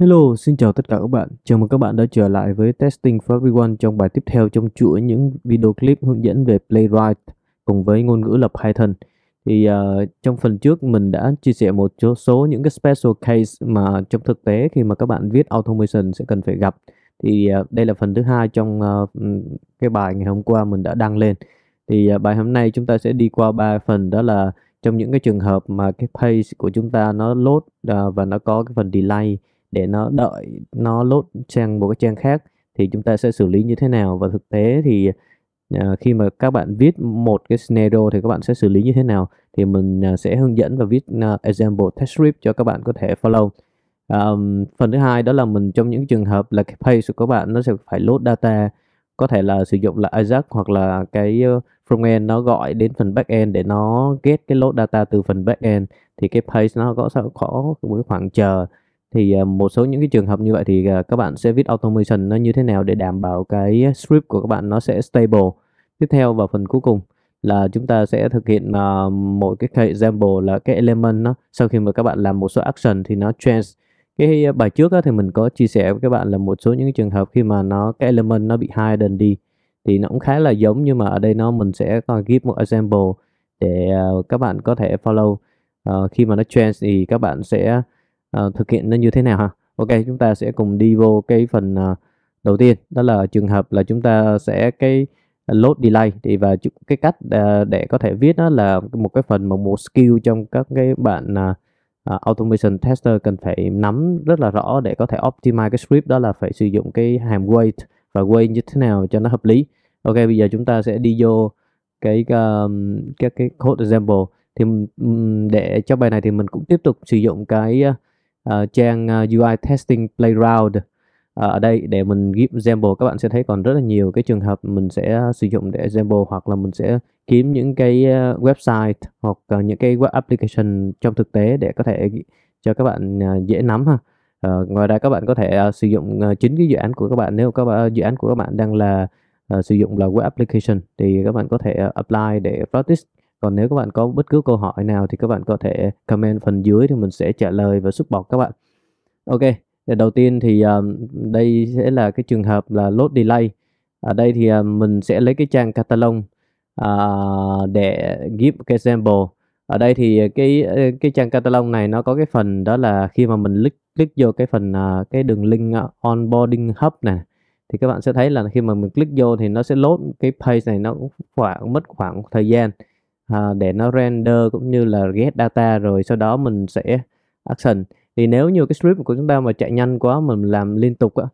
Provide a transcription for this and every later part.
Hello, xin chào tất cả các bạn. Chào mừng các bạn đã trở lại với Testing for Everyone trong bài tiếp theo trong chuỗi những video clip hướng dẫn về Playwright cùng với ngôn ngữ lập Python. Thì uh, trong phần trước mình đã chia sẻ một số, số những cái special case mà trong thực tế khi mà các bạn viết automation sẽ cần phải gặp. Thì uh, đây là phần thứ hai trong uh, cái bài ngày hôm qua mình đã đăng lên. Thì uh, bài hôm nay chúng ta sẽ đi qua ba phần đó là trong những cái trường hợp mà cái page của chúng ta nó load uh, và nó có cái phần delay để nó đợi nó load trang một cái trang khác thì chúng ta sẽ xử lý như thế nào và thực tế thì À, khi mà các bạn viết một cái scenario thì các bạn sẽ xử lý như thế nào thì mình à, sẽ hướng dẫn và viết à, example test script cho các bạn có thể follow. Um, phần thứ hai đó là mình trong những trường hợp là cái page của các bạn nó sẽ phải load data có thể là sử dụng là Ajax hoặc là cái ờ, front end nó gọi đến phần back end để nó get cái load data từ phần back end thì cái page nó có sẽ có khoảng chờ thì à, một số những cái trường hợp như vậy thì à, các bạn sẽ viết automation nó như thế nào để đảm bảo cái script của các bạn nó sẽ stable tiếp theo và phần cuối cùng là chúng ta sẽ thực hiện à, một cái example là cái element nó sau khi mà các bạn làm một số action thì nó change cái bài trước thì mình có chia sẻ với các bạn là một số những trường hợp khi mà nó cái element nó bị hidden đi thì nó cũng khá là giống nhưng mà ở đây nó mình sẽ còn give một example để các bạn có thể follow ờ, khi mà nó change thì các bạn sẽ Ờ, thực hiện nó như thế nào ha ok chúng ta sẽ cùng đi vô cái phần uh, đầu tiên đó là trường hợp là chúng ta sẽ cái load delay thì và cái cách uh, để có thể viết đó là một cái phần mà một skill trong các cái bạn uh, uh, automation tester cần phải nắm rất là rõ để có thể optimize cái script đó là phải sử dụng cái hàm wait và wait như thế nào cho nó hợp lý ok bây giờ chúng ta sẽ đi vô cái um, cái cái code example thì để cho bài này thì mình cũng tiếp tục sử dụng cái uh, uh, trang uh, ờ, UI testing playground uh, ở đây để mình give example các bạn sẽ thấy còn rất là nhiều cái trường hợp mình sẽ sử dụng để example hoặc là mình sẽ kiếm những cái website hoặc uh, những cái web application trong thực tế để có thể cho các bạn uh, dễ nắm ha uh, ngoài ra các bạn có thể uh, sử dụng uh, chính cái dự án của các bạn nếu các bạn, dự án của các bạn đang là uh, sử dụng là web application thì các bạn có thể uh, apply để practice còn nếu các bạn có bất cứ câu hỏi nào thì các bạn có thể comment phần dưới thì mình sẽ trả lời và xúc bọc các bạn ok đầu tiên thì um, đây sẽ là cái trường hợp là load delay ở à, đây thì um, mình sẽ lấy cái trang catalog uh, à, để give cái example ở đây thì cái cái trang catalog này nó có cái phần đó là khi mà mình click click vô cái phần uh, cái đường link uh, onboarding hub này thì các bạn sẽ thấy là khi mà mình click vô thì nó sẽ load cái page này nó cũng khoảng mất khoảng thời gian uh, để nó render cũng như là get data rồi sau đó mình sẽ action thì nếu như cái script của chúng ta mà chạy nhanh quá mình làm liên tục á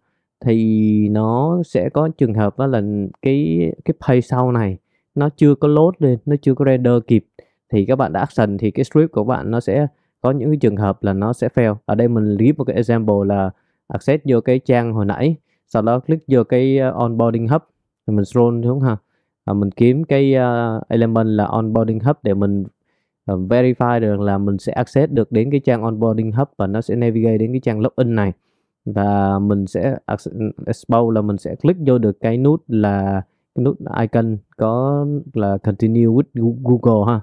thì nó sẽ có trường hợp đó là cái cái page sau này nó chưa có load lên nó chưa có render kịp thì các bạn đã action thì cái script của bạn nó sẽ có những cái trường hợp là nó sẽ fail ở đây mình give một cái example là access vô cái trang hồi nãy sau đó click vô cái ờ, onboarding hub thì mình scroll xuống ha à, mình kiếm cái uh, element là onboarding hub để mình uh, verify được là mình sẽ access được đến cái trang onboarding hub và nó sẽ navigate đến cái trang login này và mình sẽ expose là mình sẽ click vô được cái nút là cái nút icon có là continue with Google ha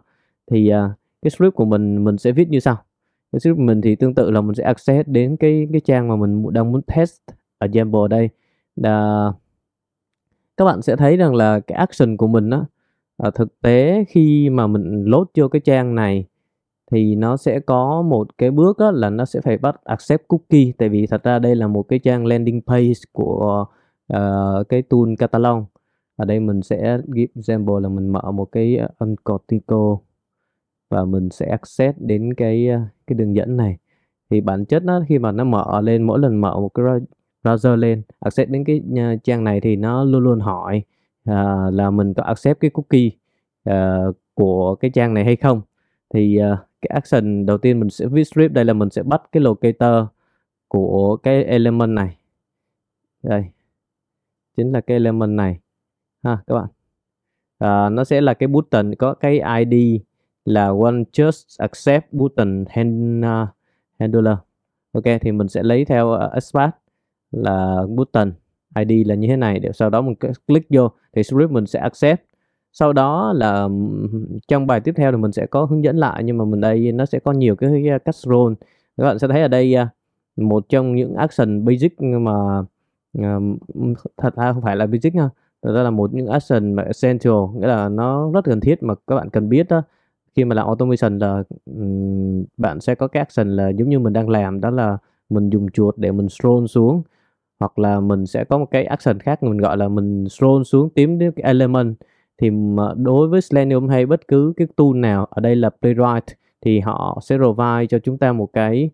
thì uh, cái script của mình mình sẽ viết như sau cái script của mình thì tương tự là mình sẽ access đến cái cái trang mà mình đang muốn test ở Jambo đây uh, các bạn sẽ thấy rằng là cái action của mình á à, thực tế khi mà mình load vô cái trang này thì nó sẽ có một cái bước á, là nó sẽ phải bắt accept cookie tại vì thật ra đây là một cái trang landing page của uh, cái tool catalog ở đây mình sẽ give example là mình mở một cái uncortico và mình sẽ access đến cái ờ, cái đường dẫn này thì bản chất nó khi mà nó mở lên mỗi lần mở một cái browser lên access đến cái ờ, trang này thì nó luôn luôn hỏi uh, là mình có accept cái cookie uh, của cái trang này hay không thì uh, cái action đầu tiên mình sẽ viết script đây là mình sẽ bắt cái locator của cái element này đây chính là cái element này ha các bạn à, nó sẽ là cái button có cái ID là one just accept button hand, uh, handler ok thì mình sẽ lấy theo uh, expat là button ID là như thế này để sau đó mình click vô thì script mình sẽ accept sau đó là trong bài tiếp theo thì mình sẽ có hướng dẫn lại nhưng mà mình đây nó sẽ có nhiều cái cách roll các bạn sẽ thấy ở đây à, một trong những action basic mà à, thật ra không phải là basic nha thật ra là một những action mà essential nghĩa là nó rất cần thiết mà các bạn cần biết đó khi mà làm automation là bạn sẽ có các action là giống như mình đang làm đó là mình dùng chuột để mình scroll xuống hoặc là mình sẽ có một cái action khác mình gọi là mình scroll xuống tìm đến cái element thì đối với Selenium hay bất cứ cái tool nào ở đây là Playwright thì họ sẽ provide cho chúng ta một cái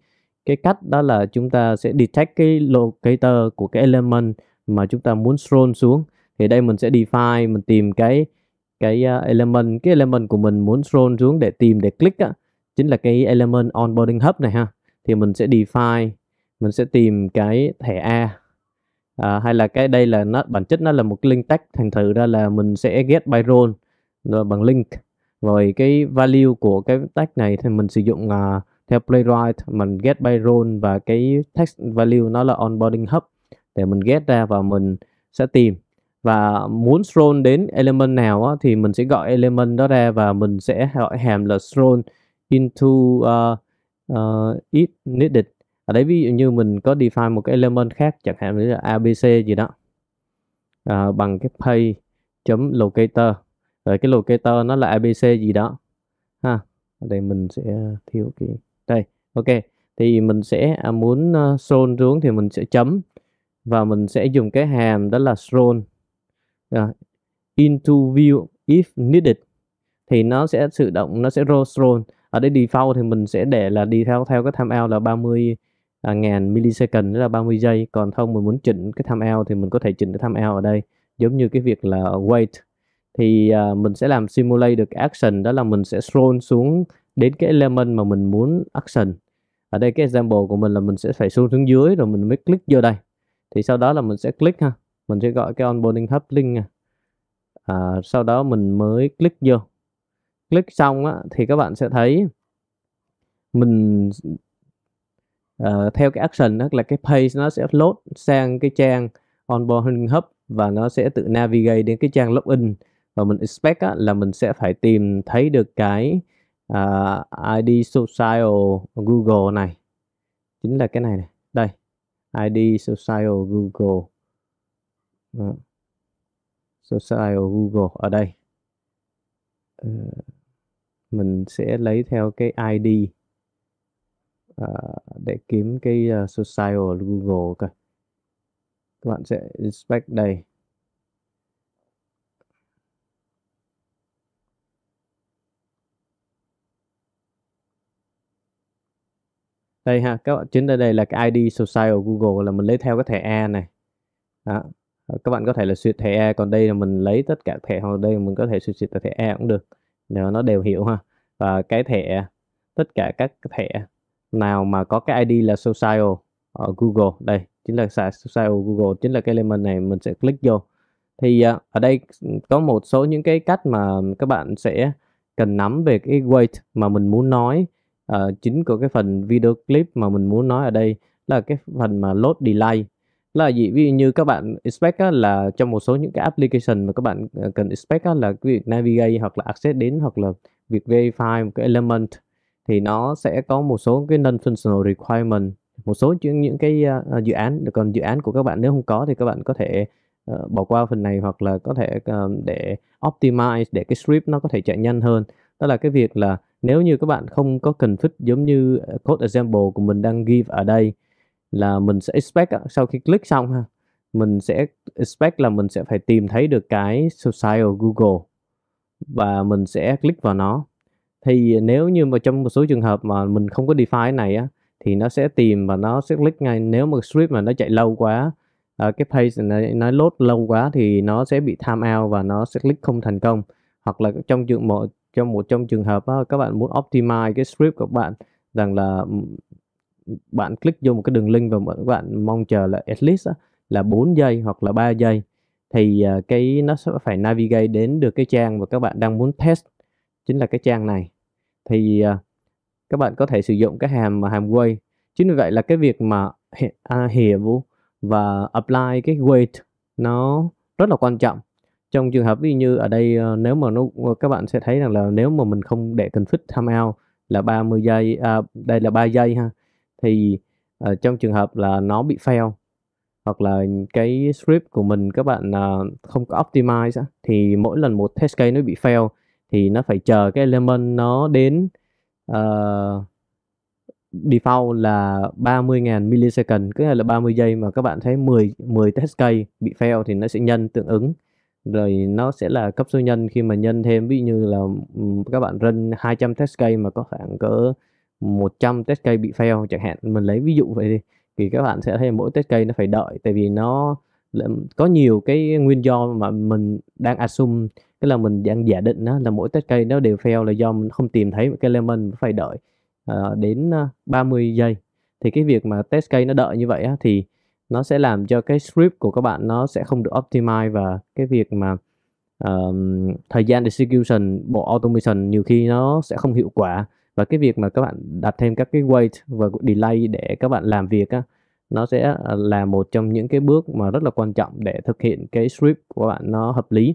cái cách đó là chúng ta sẽ detect cái locator của cái element mà chúng ta muốn scroll xuống thì đây mình sẽ define mình tìm cái cái à, element cái element của mình muốn scroll xuống để tìm để click á chính là cái element onboarding hub này ha thì mình sẽ define mình sẽ tìm cái thẻ A à, hay là cái đây là nó bản chất nó là một link tag thành thử ra là mình sẽ get by role rồi ờ, bằng link rồi cái value của cái tag này thì mình sử dụng uh, theo playwright mình get by role và cái text value nó là onboarding hub để mình get ra và mình sẽ tìm và muốn scroll đến element nào á, thì mình sẽ gọi element đó ra và mình sẽ gọi hàm là scroll into uh, uh, if needed ở đấy ví dụ như mình có define một cái element khác chẳng hạn như là abc gì đó à, bằng cái pay chấm locator rồi cái locator nó là abc gì đó ha ở đây mình sẽ à, thiếu cái đây ok thì mình sẽ à, muốn à, scroll xuống thì mình sẽ chấm và mình sẽ dùng cái hàm đó là scroll uh, into view if needed thì nó sẽ tự động nó sẽ roll scroll ở đây default thì mình sẽ để là đi theo theo cái timeout là 30 à, ngàn millisecond đó là 30 giây còn không mình muốn chỉnh cái tham eo thì mình có thể chỉnh cái tham eo ở đây giống như cái việc là wait thì à, mình sẽ làm simulate được action đó là mình sẽ scroll xuống đến cái element mà mình muốn action ở đây cái example của mình là mình sẽ phải xuống xuống dưới rồi mình mới click vô đây thì sau đó là mình sẽ click ha mình sẽ gọi cái onboarding hub link à, sau đó mình mới click vô click xong á, thì các bạn sẽ thấy mình uh, theo cái action đó là cái page nó sẽ load sang cái trang onboarding hub và nó sẽ tự navigate đến cái trang login và mình expect á, là mình sẽ phải tìm thấy được cái uh, à, ID social Google này chính là cái này này đây ID social Google uh, social Google ở đây uh, mình sẽ lấy theo cái ID uh, để kiếm cái uh, ờ, social Google coi các bạn sẽ inspect đây đây ha các bạn chính đây đây là cái ID social Google là mình lấy theo cái thẻ A e này đó. Ờ, các bạn có thể là xuyệt thẻ A e, còn đây là mình lấy tất cả thẻ hoặc đây mình có thể xuyệt xuyệt thẻ A e cũng được nếu nó đều hiểu ha và cái thẻ tất cả các thẻ nào mà có cái ID là social ở Google đây chính là social Google chính là cái element này mình sẽ click vô thì à, ở đây có một số những cái cách mà các bạn sẽ cần nắm về cái weight mà mình muốn nói uh, chính của cái phần video clip mà mình muốn nói ở đây là cái phần mà load delay là gì ví dụ như các bạn expect á, là trong một số những cái application mà các bạn à, cần expect á, là việc navigate hoặc là access đến hoặc là việc verify một cái element thì nó sẽ có một số cái non-functional requirement một số những, những cái uh, dự án còn dự án của các bạn nếu không có thì các bạn có thể uh, bỏ qua phần này hoặc là có thể uh, để optimize để cái script nó có thể chạy nhanh hơn đó là cái việc là nếu như các bạn không có cần config giống như ờ, code example của mình đang give ở đây là mình sẽ expect sau khi click xong ha mình sẽ expect là mình sẽ phải tìm thấy được cái social Google và mình sẽ click vào nó thì nếu như mà trong một số trường hợp mà mình không có define cái này á thì nó sẽ tìm và nó sẽ click ngay nếu mà script mà nó chạy lâu quá uh, cái page này nó load lâu quá thì nó sẽ bị timeout và nó sẽ click không thành công hoặc là trong trường một trong một trong trường hợp á, các bạn muốn optimize cái script của bạn rằng là ừ, bạn click vô một cái đường link và các bạn mong chờ là at least á, là 4 giây hoặc là 3 giây thì uh, cái nó sẽ phải navigate đến được cái trang mà các bạn đang muốn test chính là cái trang này thì uh, các bạn có thể sử dụng cái hàm mà hàm weight chính vì vậy là cái việc mà à, hiểu và apply cái weight nó rất là quan trọng trong trường hợp ví như ở đây à, nếu mà nó các bạn sẽ thấy rằng là nếu mà mình không để config timeout là 30 giây à, đây là 3 giây ha thì uh, trong trường hợp là nó bị fail hoặc là cái script của mình các bạn uh, không có optimize thì mỗi lần một test case nó bị fail thì nó phải chờ cái element nó đến uh, default là 30.000 millisecond cứ là 30 giây mà các bạn thấy 10 10 test case bị fail thì nó sẽ nhân tương ứng rồi nó sẽ là cấp số nhân khi mà nhân thêm ví như là các bạn run 200 test case mà có khoảng cỡ 100 test case bị fail chẳng hạn mình lấy ví dụ vậy đi thì các bạn sẽ thấy mỗi test case nó phải đợi tại vì nó có nhiều cái nguyên do mà mình đang assume tức là mình đang giả định đó, là mỗi test cây nó đều fail là do mình không tìm thấy cái element phải đợi uh, đến 30 ờ, giây thì cái việc mà test cây nó đợi như vậy á, thì nó sẽ làm cho cái script của các bạn nó sẽ không được optimize và cái việc mà um, thời gian execution bộ automation nhiều khi nó sẽ không hiệu quả và cái việc mà các bạn đặt thêm các cái wait và delay để các bạn làm việc á, nó sẽ à, là một trong những cái bước mà rất là quan trọng để thực hiện cái script của bạn nó hợp lý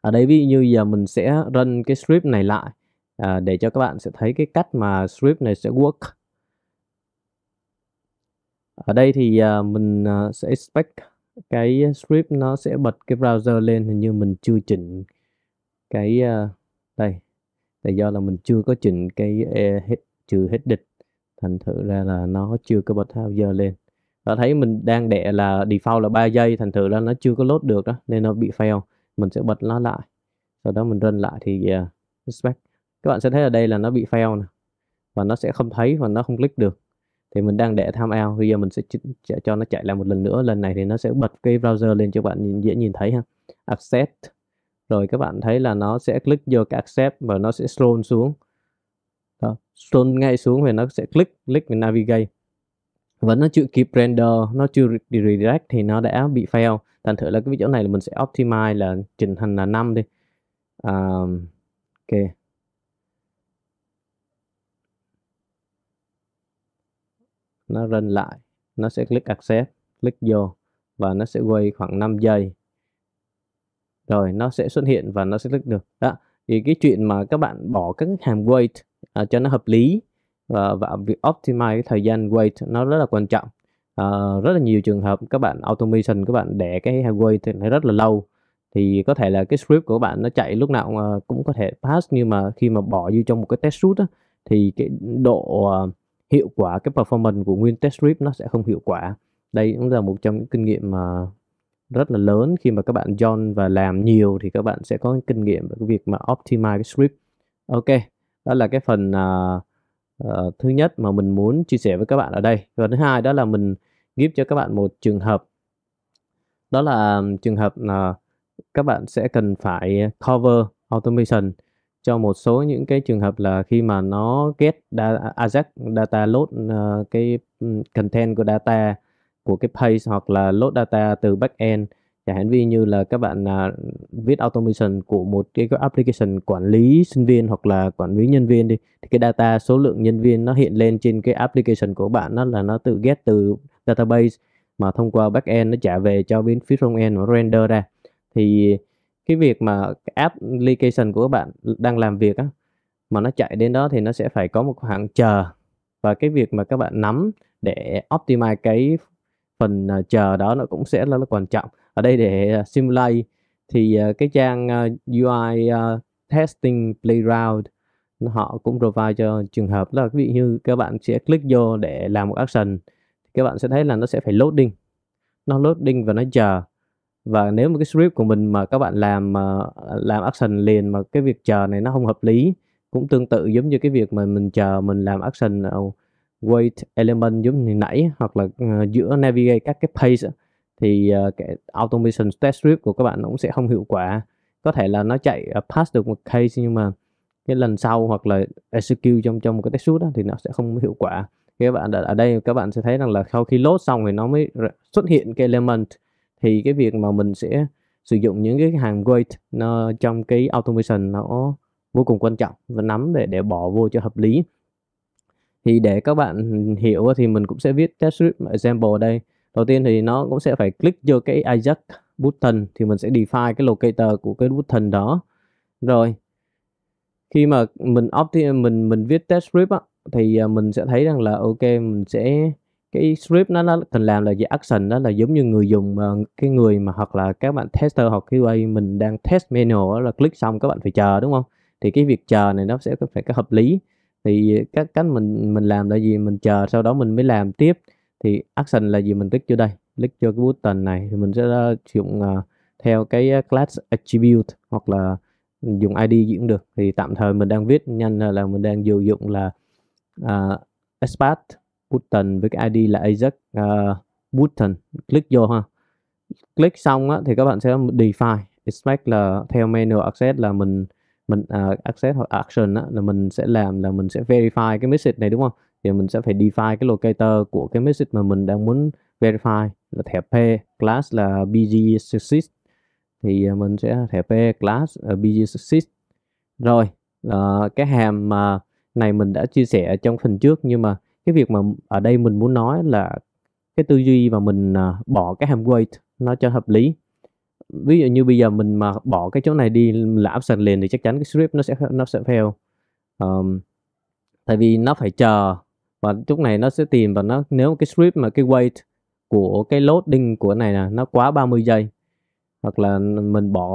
ở đây ví dụ như giờ mình sẽ run cái script này lại à, để cho các bạn sẽ thấy cái cách mà script này sẽ work ở đây thì à, mình à, sẽ expect cái script nó sẽ bật cái browser lên hình như mình chưa chỉnh cái à, đây là do là mình chưa có chỉnh cái e, hết, trừ hết địch thành thử ra là nó chưa có bật thao giờ lên ta thấy mình đang để là default là 3 giây thành thử ra nó chưa có load được đó nên nó bị fail mình sẽ bật nó lại sau đó mình run lại thì uh, expect các bạn sẽ thấy ở đây là nó bị fail nè và nó sẽ không thấy và nó không click được thì mình đang để tham out bây giờ mình sẽ, sẽ cho nó chạy lại một lần nữa lần này thì nó sẽ bật cái browser lên cho bạn nhìn, dễ nhìn thấy ha accept rồi các bạn thấy là nó sẽ click vô cái accept và nó sẽ scroll xuống đó. scroll ngay xuống thì nó sẽ click click về navigate và nó chưa kịp render nó chưa redirect thì nó đã bị fail thành thử là cái chỗ này là mình sẽ optimize là chỉnh thành là 5 đi um, ok nó run lại nó sẽ click accept click vô và nó sẽ quay khoảng 5 giây rồi nó sẽ xuất hiện và nó sẽ click được đó thì cái chuyện mà các bạn bỏ các hàm weight uh, cho nó hợp lý và, và việc optimize thời gian wait nó rất là quan trọng uh, rất là nhiều trường hợp các bạn automation các bạn để cái wait thì rất là lâu thì có thể là cái script của bạn nó chạy lúc nào cũng, ờ, cũng có thể pass nhưng mà khi mà bỏ vô trong một cái test suite thì cái độ uh, hiệu quả cái performance của nguyên test script nó sẽ không hiệu quả đây cũng là một trong những kinh nghiệm mà rất là lớn khi mà các bạn join và làm nhiều thì các bạn sẽ có kinh nghiệm về cái việc mà optimize cái script ok đó là cái phần uh, uh, thứ nhất mà mình muốn chia sẻ với các bạn ở đây và thứ hai đó là mình give cho các bạn một trường hợp đó là trường hợp uh, các bạn sẽ cần phải cover automation cho một số những cái trường hợp là khi mà nó get Ajax data load uh, cái content của data của cái page hoặc là load data từ backend chẳng hạn vì như là các bạn uh, viết automation của một cái cái application quản lý sinh viên hoặc là quản lý nhân viên đi thì cái data số lượng nhân viên nó hiện lên trên cái application của bạn nó là nó tự get từ database mà thông qua backend nó trả về cho bên phía frontend nó render ra thì cái việc mà cái application của các bạn đang làm việc á mà nó chạy đến đó thì nó sẽ phải có một khoảng chờ và cái việc mà các bạn nắm để optimize cái phần à, chờ đó nó cũng sẽ là, là quan trọng ở đây để ờ, simulate thì ờ, cái trang ờ, UI testing playground họ cũng provide cho trường hợp là ví dụ như các bạn sẽ click vô để làm một action thì các bạn sẽ thấy là nó sẽ phải loading nó loading và nó chờ và nếu mà cái script của mình mà các bạn làm làm action liền mà cái việc chờ này nó không hợp lý cũng tương tự giống như cái việc mà mình chờ mình làm action wait element giống như nãy hoặc là giữa navigate các cái page thì ờ, cái automation test script của các bạn cũng sẽ không hiệu quả có thể là nó chạy ờ, pass được một case nhưng mà cái lần sau hoặc là execute trong trong một cái test suite thì nó sẽ không hiệu quả các bạn ở đây các bạn sẽ thấy rằng là sau khi load xong thì nó mới xuất hiện cái element thì cái việc mà mình sẽ sử dụng những cái hàng weight nó trong cái automation nó vô cùng quan trọng và nắm để để bỏ vô cho hợp lý thì để các bạn hiểu thì mình cũng sẽ viết test script example ở đây đầu tiên thì nó cũng sẽ phải click vô cái Ajax button thì mình sẽ define cái locator của cái button đó rồi khi mà mình opt mình mình viết test script á, thì à, mình sẽ thấy rằng là ok mình sẽ cái script nó, nó cần làm là gì action đó là giống như người dùng mà cái người mà hoặc là các bạn tester hoặc QA mình đang test manual là click xong các bạn phải chờ đúng không thì cái việc chờ này nó sẽ phải cái hợp lý thì à, các cách mình mình làm là gì mình chờ sau đó mình mới làm tiếp thì action là gì mình click vô đây click cho cái button này thì mình sẽ sử ờ, dụng uh, theo cái ờ, class attribute hoặc là dùng ID diễn được thì tạm thời mình đang viết nhanh là mình đang sử dụng là uh, export button với cái ID là Ajax uh, button click vô ha click xong á, thì các bạn sẽ define expect là theo manual access là mình mình uh, access hoặc action á, là mình sẽ làm là mình sẽ verify cái message này đúng không thì mình sẽ phải define cái locator của cái message mà mình đang muốn verify là thẻ p class là bg success thì à, mình sẽ thẻ p class à, bg success rồi uh, cái hàm mà này mình đã chia sẻ trong phần trước nhưng mà cái việc mà ở đây mình muốn nói là cái tư duy mà mình uh, bỏ cái hàm wait nó cho hợp lý ví dụ như bây giờ mình mà bỏ cái chỗ này đi là option liền thì chắc chắn cái script nó sẽ nó sẽ fail um, tại vì nó phải chờ và lúc này nó sẽ tìm và nó nếu cái script mà cái wait của cái loading của này là nó quá 30 giây hoặc là mình bỏ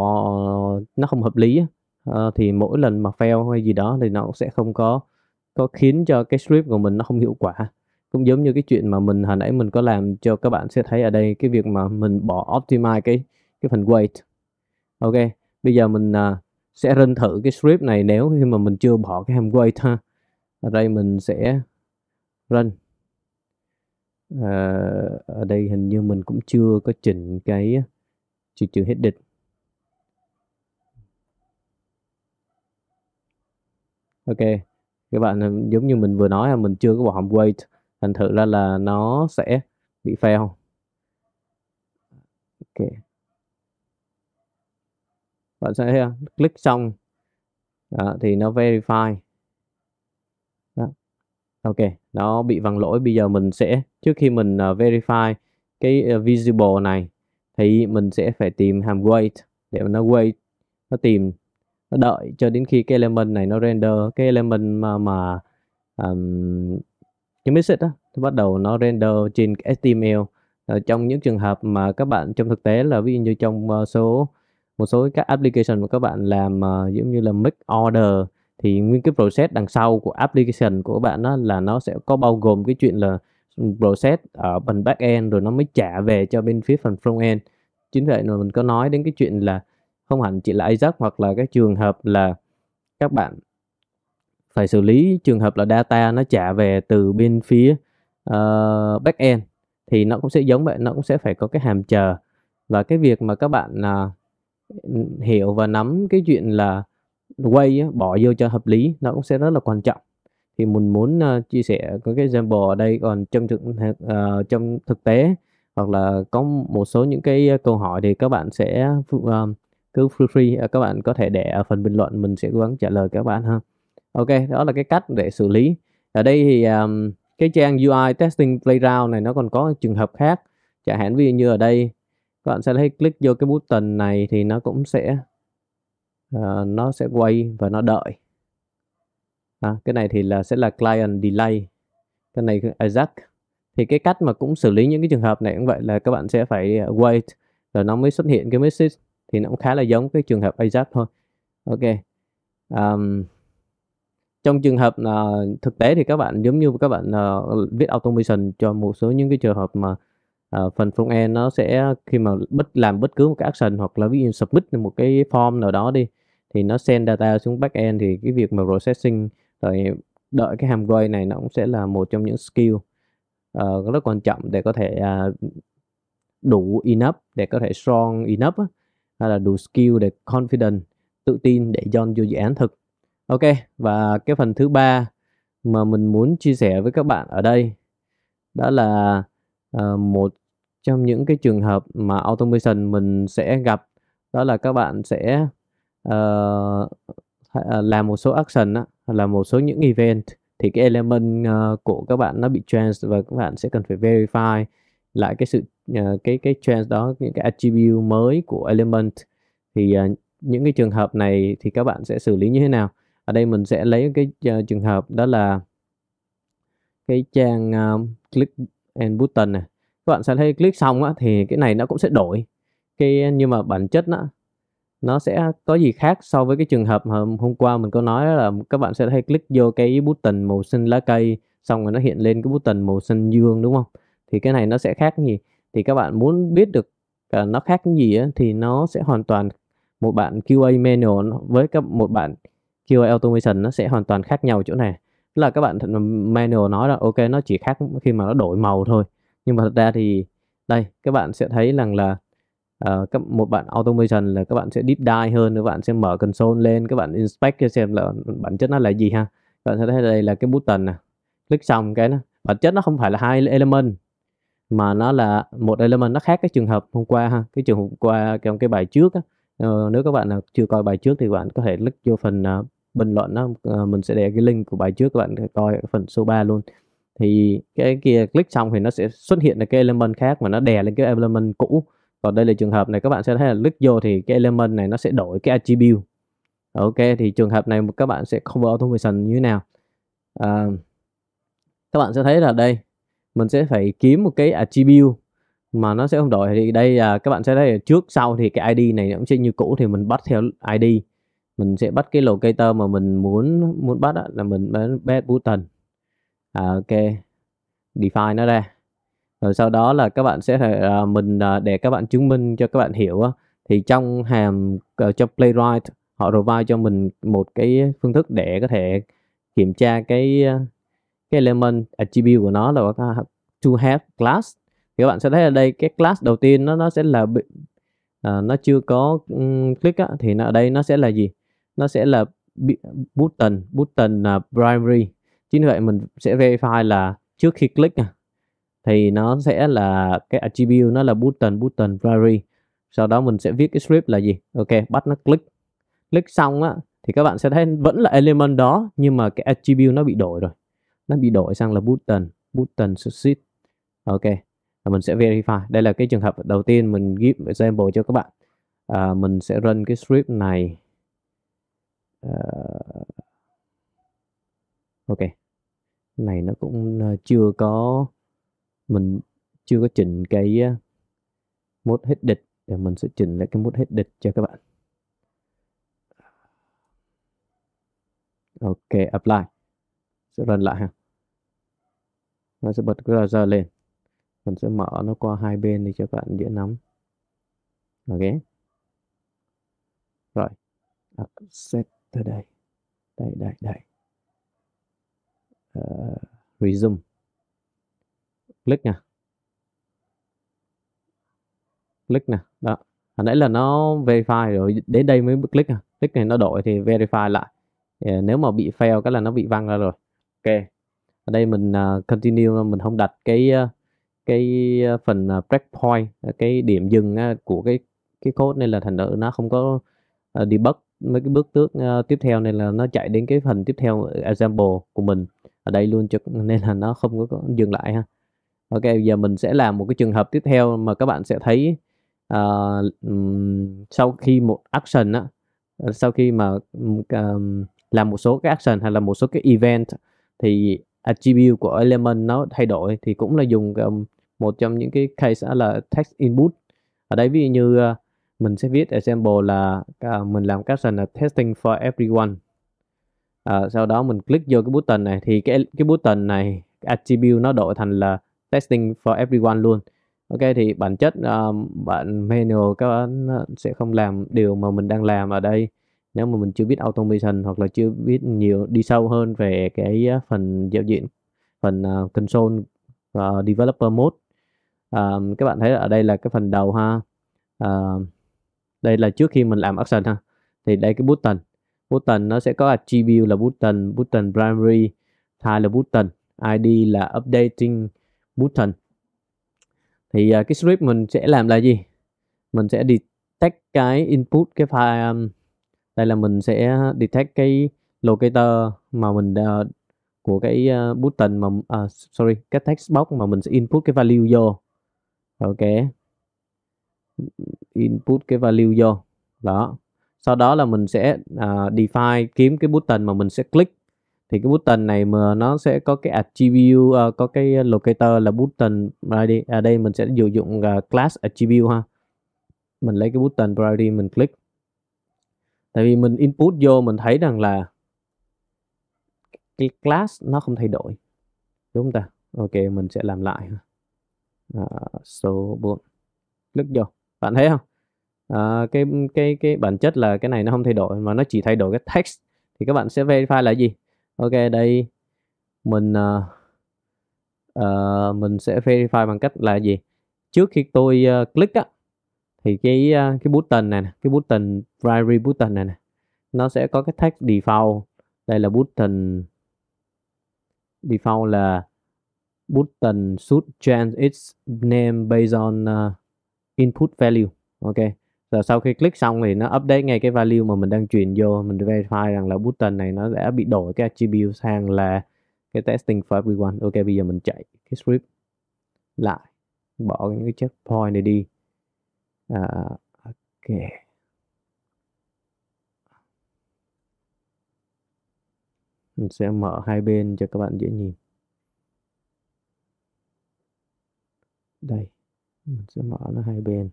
nó không hợp lý ờ, thì mỗi lần mà fail hay gì đó thì nó cũng sẽ không có có khiến cho cái script của mình nó không hiệu quả cũng giống như cái chuyện mà mình hồi nãy mình có làm cho các bạn sẽ thấy ở đây cái việc mà mình bỏ optimize cái cái phần wait ok bây giờ mình à, sẽ run thử cái script này nếu khi mà mình chưa bỏ cái hàm wait ha ở đây mình sẽ run à, ở đây hình như mình cũng chưa có chỉnh cái trừ trừ hết địch ok các bạn à, giống như mình vừa nói là mình chưa có bỏ hỏng wait thành thử ra là nó sẽ bị fail ok bạn sẽ à, click xong đó, thì nó verify ok nó bị văng lỗi bây giờ mình sẽ trước khi mình uh, verify cái uh, visible này thì mình sẽ phải tìm hàm wait để nó wait nó tìm nó đợi cho đến khi cái element này nó render cái element mà mà um, cái message đó bắt đầu nó render trên HTML ở ờ, trong những trường hợp mà các bạn trong thực tế là ví dụ như trong uh, số một số các application mà các bạn làm uh, giống như là make order thì nguyên cái process đằng sau của application của bạn đó là nó sẽ có bao gồm cái chuyện là process ở phần back end rồi nó mới trả về cho bên phía phần front end chính vậy mà mình có nói đến cái chuyện là không hẳn chỉ là Ajax hoặc là cái trường hợp là các bạn phải xử lý trường hợp là data nó trả về từ bên phía uh, back end thì nó cũng sẽ giống vậy nó cũng sẽ phải có cái hàm chờ và cái việc mà các bạn uh, hiểu và nắm cái chuyện là quay bỏ vô cho hợp lý nó cũng sẽ rất là quan trọng thì mình muốn uh, chia sẻ có cái example ở đây còn trong thực uh, trong thực tế hoặc là có một số những cái ờ, câu hỏi thì các bạn sẽ uh, cứ free free các bạn có thể để ở phần bình luận mình sẽ cố gắng trả lời các bạn ha ok đó là cái cách để xử lý ở đây thì um, cái trang UI testing playground này nó còn có trường hợp khác chẳng hạn ví dụ như ở đây các bạn sẽ thấy click vô cái button này thì nó cũng sẽ Ờ, nó sẽ quay và nó đợi à, cái này thì là sẽ là client delay cái này exact thì cái cách mà cũng xử lý những cái trường hợp này cũng vậy là các bạn sẽ phải à, wait rồi nó mới xuất hiện cái message thì nó cũng khá là giống cái trường hợp exact thôi ok um, trong trường hợp uh, thực tế thì các bạn giống như các bạn uh, viết automation cho một số những cái trường hợp mà uh, phần front end nó sẽ khi mà bất làm bất cứ một cái action hoặc là ví dụ submit một cái form nào đó đi thì nó send data xuống backend thì cái việc mà processing rồi đợi cái hàm quay này nó cũng sẽ là một trong những skill uh, rất quan trọng để có thể uh, đủ enough để có thể strong enough hay là đủ skill để confident tự tin để join vô dự án thực ok và cái phần thứ ba mà mình muốn chia sẻ với các bạn ở đây đó là uh, một trong những cái trường hợp mà automation mình sẽ gặp đó là các bạn sẽ uh, ờ, ờ, làm một số action á, là một số những event thì cái element uh, của các bạn nó bị trans và các bạn sẽ cần phải verify lại cái sự uh, cái cái trans đó những cái attribute mới của element thì uh, những cái trường hợp này thì các bạn sẽ xử lý như thế nào ở đây mình sẽ lấy cái uh, trường hợp đó là cái trang uh, click and button này các bạn sẽ thấy click xong á, thì cái này nó cũng sẽ đổi cái nhưng mà bản chất á nó sẽ có gì khác so với cái trường hợp hôm, hôm qua mình có nói là các bạn sẽ thấy click vô cái button màu xanh lá cây xong rồi nó hiện lên cái button màu xanh dương đúng không thì cái này nó sẽ khác gì thì các bạn muốn biết được à, nó khác cái gì thì nó sẽ hoàn toàn một bạn QA manual với các một bạn QA automation nó sẽ hoàn toàn khác nhau chỗ này tức là các bạn manual nói là ok nó chỉ khác khi mà nó đổi màu thôi nhưng mà thật ra thì đây các bạn sẽ thấy rằng là uh, các một bạn automation là các bạn sẽ deep dive hơn các bạn sẽ mở console lên các bạn inspect cho xem là bản chất nó là gì ha các bạn sẽ thấy đây là cái button này click xong cái nó bản chất nó không phải là hai element mà nó là một element nó khác cái trường hợp hôm qua ha cái trường hợp hôm qua trong cái bài trước á, uh, nếu các bạn nào chưa coi bài trước thì bạn có thể click vô phần uh, bình luận đó uh, mình sẽ để cái link của bài trước các bạn coi phần số 3 luôn thì cái kia click xong thì nó sẽ xuất hiện là cái element khác mà nó đè lên cái element cũ còn đây là trường hợp này các bạn sẽ thấy là click vô thì cái element này nó sẽ đổi cái attribute ok thì trường hợp này các bạn sẽ cover automation như thế nào à, các bạn sẽ thấy là đây mình sẽ phải kiếm một cái attribute mà nó sẽ không đổi thì đây là các bạn sẽ thấy là trước sau thì cái ID này nó cũng sẽ như cũ thì mình bắt theo ID mình sẽ bắt cái locator mà mình muốn muốn bắt là mình bắt button à, ok define nó ra rồi sau đó là các bạn sẽ thể, uh, mình uh, để các bạn chứng minh cho các bạn hiểu uh, thì trong hàm uh, trong playwright họ provide cho mình một cái phương thức để có thể kiểm tra cái ờ, cái element attribute của nó là to have class thì các bạn sẽ thấy ở đây cái class đầu tiên nó nó sẽ là bị, uh, nó chưa có um, click á, thì ở đây nó sẽ là gì nó sẽ là button button uh, primary chính vì vậy mình sẽ verify là trước khi click thì nó sẽ là cái attribute nó là button button vary sau đó mình sẽ viết cái script là gì ok bắt nó click click xong á thì các bạn sẽ thấy vẫn là element đó nhưng mà cái attribute nó bị đổi rồi nó bị đổi sang là button button succeed ok và mình sẽ verify đây là cái trường hợp đầu tiên mình give example cho các bạn à, mình sẽ run cái script này à, ok này nó cũng à, chưa có mình chưa có chỉnh cái mốt hết địch thì mình sẽ chỉnh lại cái mốt hết địch cho các bạn ok apply sẽ run lại ha nó sẽ bật cái browser lên mình sẽ mở nó qua hai bên đi cho các bạn dễ nắm ok rồi set tới đây đây đây đây uh, resume click nha click nè đó hồi nãy là nó verify rồi đến đây mới click nè click này nó đổi thì verify lại à, nếu mà bị fail cái là nó bị văng ra rồi ok ở đây mình uh, continue à, mình không đặt cái cái phần breakpoint cái điểm dừng của cái cái code nên là thành thử nó không có debug mấy cái bước tước tiếp theo nên là nó chạy đến cái phần tiếp theo example của mình ở đây luôn cho nên là nó không có dừng lại ha ok giờ mình sẽ làm một cái trường hợp tiếp theo mà các bạn sẽ thấy uh, sau khi một action á ờ, sau khi mà um, làm một số cái action hay là một số cái event thì attribute của element nó thay đổi thì cũng là dùng um, một trong những cái case là text input ở đây ví dụ như uh, mình sẽ viết example là uh, mình làm action là testing for everyone uh, sau đó mình click vô cái button này thì cái cái button này attribute nó đổi thành là testing for everyone luôn ok thì bản chất um, bạn manual các bạn ờ, sẽ không làm điều mà mình đang làm ở đây nếu mà mình chưa biết automation hoặc là chưa biết nhiều đi sâu hơn về cái ờ, phần giao diện phần uh, console và uh, developer mode um, các bạn thấy ở đây là cái phần đầu ha uh, đây là trước khi mình làm action ha thì đây cái button button nó sẽ có attribute là button button primary type là button id là updating button thì uh, cái script mình sẽ làm là gì mình sẽ detect cái input cái file um, đây là mình sẽ detect cái locator mà mình uh, của cái uh, à, button mà uh, sorry cái text box mà mình sẽ input cái value vô ok input cái value vô đó sau đó là mình sẽ uh, define kiếm cái button mà mình sẽ click thì cái button này mà nó sẽ có cái attribute uh, có cái locator là button priority ở à, đây mình sẽ sử dụng uh, class attribute ha mình lấy cái button priority mình click tại vì mình input vô mình thấy rằng là cái class nó không thay đổi đúng không ta ok mình sẽ làm lại ha uh, số 4 click vô bạn thấy không uh, cái cái cái bản chất là cái này nó không thay đổi mà nó chỉ thay đổi cái text thì các bạn sẽ verify là gì ok đây mình uh, uh, mình sẽ verify bằng cách là gì trước khi tôi uh, click á thì cái uh, cái button này nè, cái button primary button này nè nó sẽ có cái tag default đây là button default là button should change its name based on uh, input value ok rồi sau khi click xong thì nó update ngay cái value mà mình đang truyền vô mình verify rằng là button này nó đã bị đổi cái attribute sang là cái testing for everyone ok bây giờ mình chạy cái script lại bỏ những cái checkpoint này đi à, ok mình sẽ mở hai bên cho các bạn dễ nhìn đây mình sẽ mở nó hai bên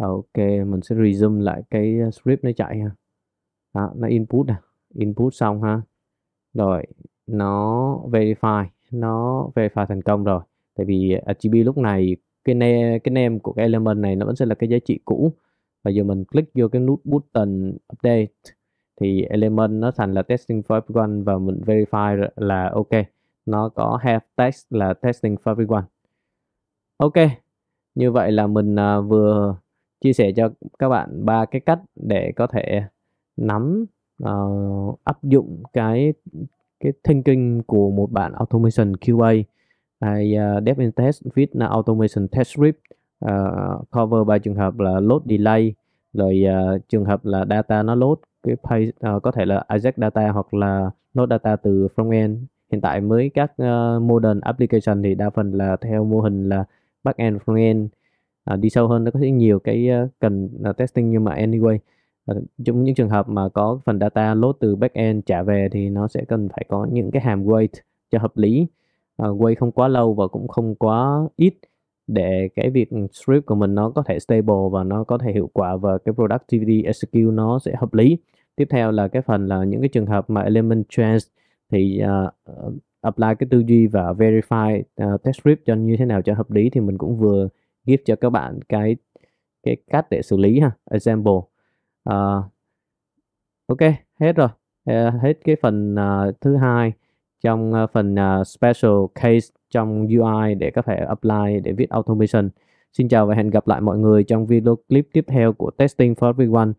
Ờ, ok mình sẽ resume lại cái ờ, script nó chạy ha đó, nó input nè input xong ha rồi nó verify nó verify thành công rồi tại vì attribute ờ, lúc này cái name cái name của cái element này nó vẫn sẽ là cái giá trị cũ và giờ mình click vô cái nút button update thì element nó thành là testing for one và mình verify là ok nó có have text là testing for one. ok như vậy là mình uh, vừa chia sẻ cho các bạn ba cái cách để có thể nắm uh, áp dụng cái cái thinking của một bạn automation QA hay uh, dev in test with automation test script uh, cover ba trường hợp là load delay rồi uh, trường hợp là data nó load cái page uh, có thể là exact data hoặc là load data từ front end hiện tại mới các uh, modern application thì đa phần là theo mô hình là back end front end à, đi sâu hơn nó có thể nhiều cái ờ, cần uh, testing nhưng mà anyway trong những trường hợp mà có phần data load từ backend trả về thì nó sẽ cần phải có những cái hàm wait cho hợp lý uh, wait không quá lâu và cũng không quá ít để cái việc script của mình nó có thể stable và nó có thể hiệu quả và cái productivity SQ nó sẽ hợp lý tiếp theo là cái phần là những cái trường hợp mà element trans thì uh, apply cái tư duy và verify uh, test script cho như thế nào cho hợp lý thì mình cũng vừa give cho các bạn cái cái cách để xử lý ha example uh, ok hết rồi uh, hết cái phần uh, thứ hai trong uh, phần uh, special case trong UI để có thể apply để viết automation xin chào và hẹn gặp lại mọi người trong video clip tiếp theo của testing for everyone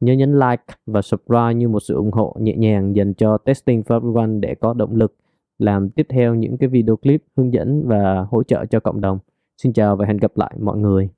nhớ nhấn like và subscribe như một sự ủng hộ nhẹ nhàng dành cho testing for everyone để có động lực làm tiếp theo những cái video clip hướng dẫn và hỗ trợ cho cộng đồng Xin chào và hẹn gặp lại mọi người.